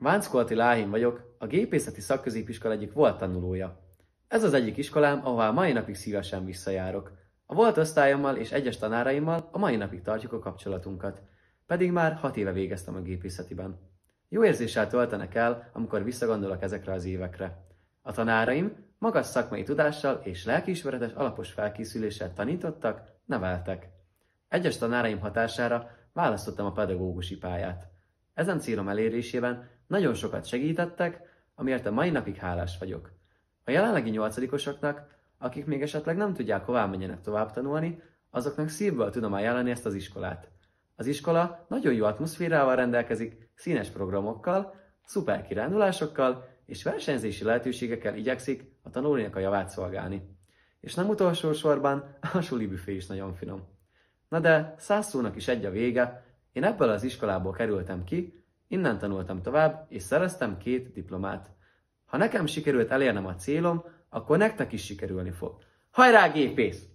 Vánszko Láhin vagyok, a Gépészeti Szakközépiskola egyik volt tanulója. Ez az egyik iskolám, ahová mai napig szívesen visszajárok. A volt osztályommal és egyes tanáraimmal a mai napig tartjuk a kapcsolatunkat. Pedig már hat éve végeztem a gépészetiben. Jó érzéssel töltenek el, amikor visszagondolok ezekre az évekre. A tanáraim magas szakmai tudással és lelkiismeretes alapos felkészüléssel tanítottak, neveltek. Egyes tanáraim hatására választottam a pedagógusi pályát. Ezen célom elérésében nagyon sokat segítettek, amiért a mai napig hálás vagyok. A jelenlegi nyolcadikosoknak, akik még esetleg nem tudják, hová menjenek tovább tanulni, azoknak szívből tudom ajánlani ezt az iskolát. Az iskola nagyon jó atmoszférával rendelkezik, színes programokkal, szuper kirándulásokkal és versenyzési lehetőségekkel igyekszik a tanulóinak a javát szolgálni. És nem utolsó sorban a suli büfé is nagyon finom. Na de száz szónak is egy a vége, én ebből az iskolából kerültem ki, innen tanultam tovább, és szereztem két diplomát. Ha nekem sikerült elérnem a célom, akkor nektek is sikerülni fog. Hajrá, gépész!